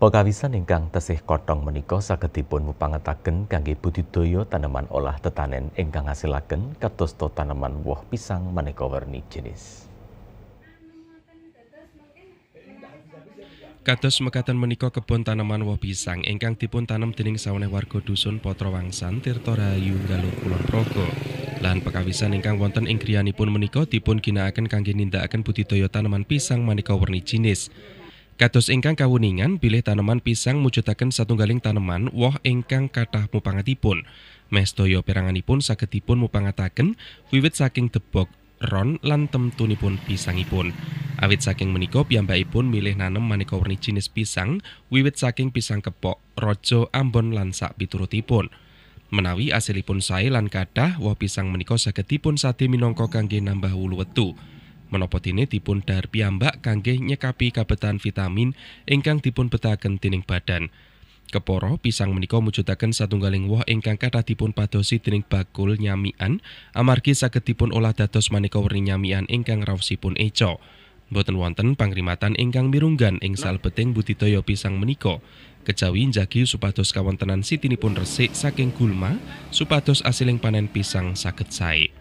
Pekawisan ingkang tesih kotong menika saged dipun mupangetaken kangge budidaya taneman olah tetanen ingkang ngasilaken kados to taneman woh pisang maneka werni jenis. Kados mekaten menika kebon taneman woh pisang ingkang dipun tanam dening sawenih warga dusun Patrawangsan Tirta Rayu Galuh Kulon Progo. Lan pekawisan ingkang wonten ing griyanipun menika dipun ginakaken kangge nindakaken budidaya taneman pisang maneka werni jenis. Kados ingkang kawuningan pilih tanaman pisang satu satunggaling tanaman woh ingkang kathah mupangatipun. Mes toya peranganipun saged mupangataken wiwit saking debok ron lan temtunipun pisangipun. Awit saking menika piyambakipun milih nanem maneka werni jenis pisang wiwit saking pisang kepok, rojo, ambon lan sak piturutipun. Menawi asilipun sae lan kathah woh pisang menika saged saat sade minangka kangge nambah wulu wetu. Menopot ini dipun dar piyambak kangge nyekapi kabetan vitamin ingkang dipun betaken dening badan. Keporo pisang menika mujudaken satunggaling woh ingkang kathah dipun padosi dening bakul nyamian amargi saged dipun olah dados maneka werni nyamian ingkang raosipun eco. Boten wonten pangrimatan ingkang mirunggan ing salebeting budidaya pisang menika. Kejawi njagi supados kawontenan sitinipun resik saking gulma supados asiling panen pisang saged sae.